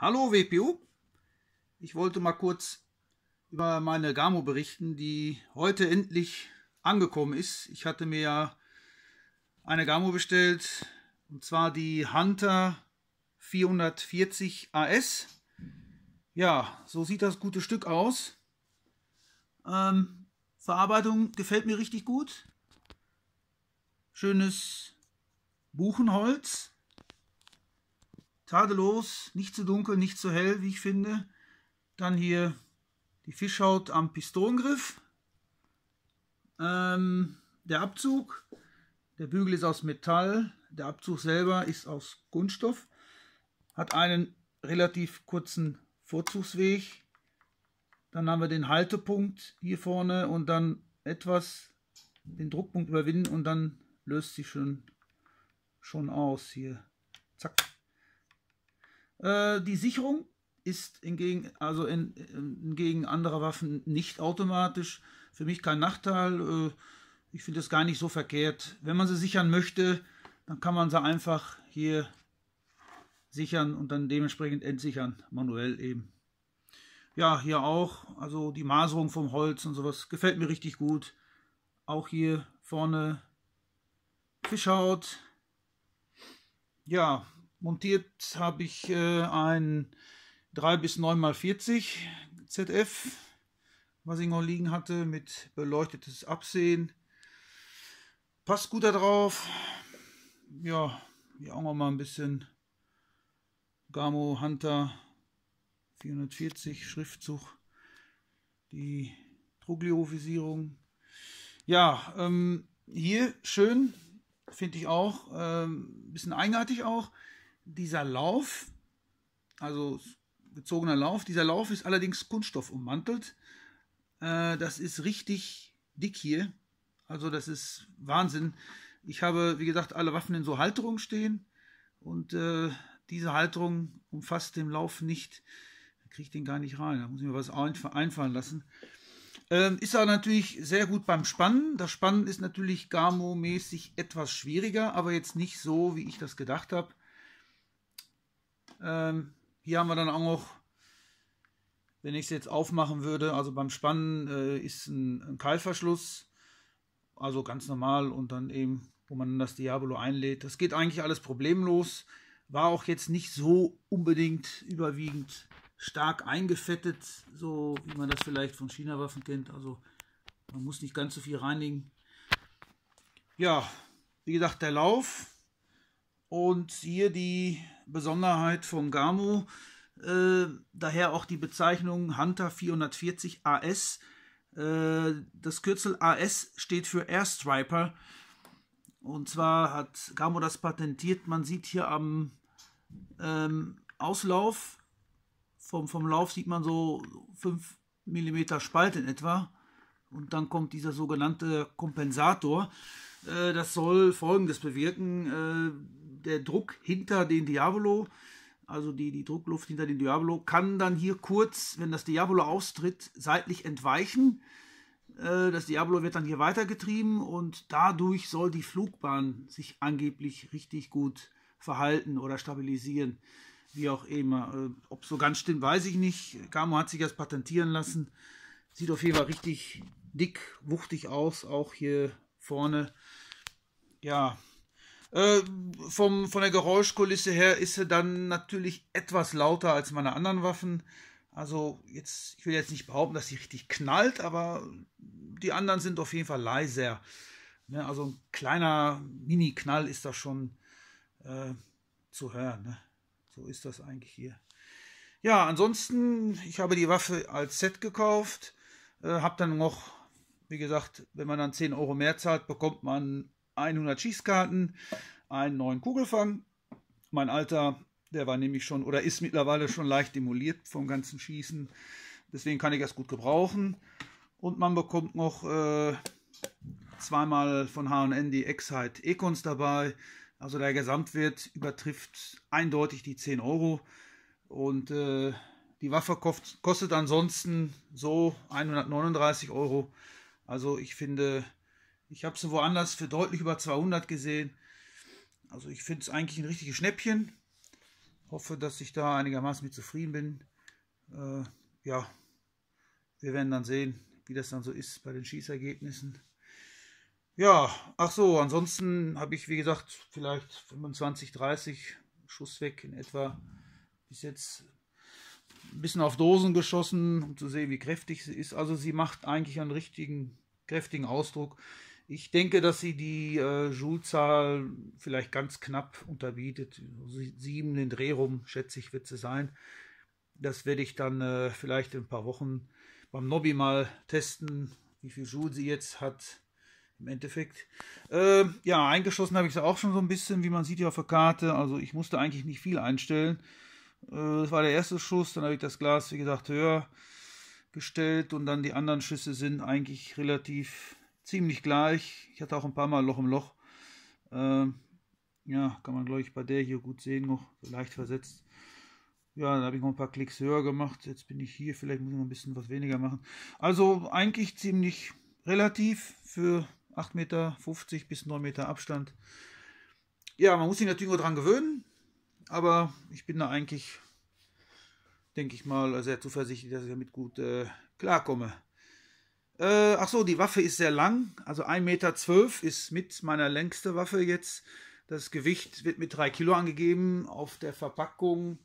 Hallo WPU. Ich wollte mal kurz über meine Gamo berichten, die heute endlich angekommen ist. Ich hatte mir ja eine Gamo bestellt, und zwar die Hunter 440 AS. Ja, so sieht das gute Stück aus. Ähm, Verarbeitung gefällt mir richtig gut. Schönes Buchenholz Tadellos, nicht zu dunkel, nicht zu hell, wie ich finde. Dann hier die Fischhaut am Pistolengriff. Ähm, der Abzug. Der Bügel ist aus Metall. Der Abzug selber ist aus Kunststoff. Hat einen relativ kurzen Vorzugsweg. Dann haben wir den Haltepunkt hier vorne und dann etwas den Druckpunkt überwinden und dann löst sie schon, schon aus hier. Zack. Äh, die Sicherung ist hingegen, also in, hingegen anderer Waffen nicht automatisch. Für mich kein Nachteil. Äh, ich finde es gar nicht so verkehrt. Wenn man sie sichern möchte, dann kann man sie einfach hier sichern und dann dementsprechend entsichern, manuell eben. Ja, hier auch, also die Maserung vom Holz und sowas, gefällt mir richtig gut. Auch hier vorne Fischhaut. Ja, Montiert habe ich äh, ein 3 bis 9 x 40 ZF, was ich noch liegen hatte, mit beleuchtetes Absehen. Passt gut da drauf. Ja, hier auch noch mal ein bisschen Gamo Hunter 440 Schriftzug. Die truglio Ja, ähm, hier schön, finde ich auch. Ähm, bisschen eigenartig auch dieser Lauf, also gezogener Lauf, dieser Lauf ist allerdings Kunststoff ummantelt. Äh, das ist richtig dick hier. Also das ist Wahnsinn. Ich habe, wie gesagt, alle Waffen in so Halterungen stehen und äh, diese Halterung umfasst den Lauf nicht. Da kriege ich den gar nicht rein. Da muss ich mir was einfallen lassen. Ähm, ist aber natürlich sehr gut beim Spannen. Das Spannen ist natürlich Gamo-mäßig etwas schwieriger, aber jetzt nicht so, wie ich das gedacht habe. Ähm, hier haben wir dann auch, noch, wenn ich es jetzt aufmachen würde, also beim Spannen äh, ist ein, ein Keilverschluss, also ganz normal und dann eben, wo man das Diabolo einlädt. Das geht eigentlich alles problemlos. War auch jetzt nicht so unbedingt überwiegend stark eingefettet, so wie man das vielleicht von China-Waffen kennt. Also man muss nicht ganz so viel reinigen. Ja, wie gesagt, der Lauf und hier die Besonderheit vom Gamo, äh, daher auch die Bezeichnung Hunter 440 AS. Äh, das Kürzel AS steht für Air Striper. Und zwar hat Gamo das patentiert. Man sieht hier am ähm, Auslauf, vom, vom Lauf sieht man so 5 mm Spalt in etwa. Und dann kommt dieser sogenannte Kompensator. Äh, das soll Folgendes bewirken. Äh, der Druck hinter den Diabolo, also die, die Druckluft hinter den Diabolo, kann dann hier kurz, wenn das Diabolo austritt, seitlich entweichen. Äh, das Diablo wird dann hier weitergetrieben und dadurch soll die Flugbahn sich angeblich richtig gut verhalten oder stabilisieren. Wie auch immer. Äh, ob so ganz stimmt, weiß ich nicht. Camo hat sich das patentieren lassen. Sieht auf jeden Fall richtig dick, wuchtig aus, auch hier vorne. Ja, äh, vom, von der Geräuschkulisse her ist er dann natürlich etwas lauter als meine anderen Waffen. Also jetzt, ich will jetzt nicht behaupten, dass sie richtig knallt, aber die anderen sind auf jeden Fall leiser. Ne? Also ein kleiner Mini-Knall ist da schon äh, zu hören. Ne? So ist das eigentlich hier. Ja, ansonsten, ich habe die Waffe als Set gekauft, äh, habe dann noch, wie gesagt, wenn man dann 10 Euro mehr zahlt, bekommt man 100 Schießkarten, einen neuen Kugelfang. Mein alter, der war nämlich schon oder ist mittlerweile schon leicht demoliert vom ganzen Schießen. Deswegen kann ich das gut gebrauchen. Und man bekommt noch äh, zweimal von HN die Excite Econs dabei. Also der Gesamtwert übertrifft eindeutig die 10 Euro. Und äh, die Waffe kostet ansonsten so 139 Euro. Also ich finde, ich habe sie woanders für deutlich über 200 gesehen. Also ich finde es eigentlich ein richtiges Schnäppchen. Hoffe, dass ich da einigermaßen mit zufrieden bin. Äh, ja, wir werden dann sehen, wie das dann so ist bei den Schießergebnissen. Ja, ach so, ansonsten habe ich, wie gesagt, vielleicht 25, 30 Schuss weg in etwa bis jetzt ein bisschen auf Dosen geschossen, um zu sehen, wie kräftig sie ist. Also sie macht eigentlich einen richtigen, kräftigen Ausdruck. Ich denke, dass sie die äh, Joule-Zahl vielleicht ganz knapp unterbietet. Sieben den Dreh rum, schätze ich, wird sie sein. Das werde ich dann äh, vielleicht in ein paar Wochen beim Nobby mal testen, wie viel Joule sie jetzt hat. Im Endeffekt. Äh, ja, eingeschossen habe ich sie auch schon so ein bisschen, wie man sieht hier auf der Karte. Also ich musste eigentlich nicht viel einstellen. Äh, das war der erste Schuss, dann habe ich das Glas, wie gesagt, höher gestellt und dann die anderen Schüsse sind eigentlich relativ ziemlich gleich. Ich hatte auch ein paar Mal Loch im Loch. Ähm, ja, kann man, glaube ich, bei der hier gut sehen, noch so leicht versetzt. Ja, dann habe ich noch ein paar Klicks höher gemacht. Jetzt bin ich hier, vielleicht muss ich noch ein bisschen was weniger machen. Also eigentlich ziemlich relativ für 8,50 Meter bis 9 Meter Abstand. Ja, man muss sich natürlich nur dran gewöhnen, aber ich bin da eigentlich, denke ich mal, sehr zuversichtlich, dass ich damit gut äh, klarkomme. Äh, ach so, die Waffe ist sehr lang, also 1,12 Meter ist mit meiner längste Waffe jetzt. Das Gewicht wird mit 3 Kilo angegeben. Auf der Verpackung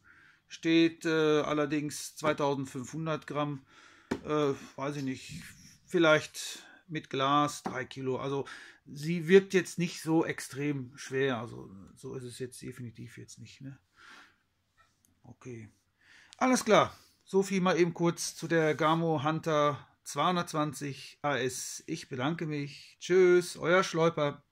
steht äh, allerdings 2500 Gramm. Äh, weiß ich nicht, vielleicht mit Glas 3 Kilo. Also sie wirkt jetzt nicht so extrem schwer. Also so ist es jetzt definitiv jetzt nicht. Ne? Okay. Alles klar. So viel mal eben kurz zu der Gamo Hunter 220 AS. Ich bedanke mich. Tschüss, euer Schläuper.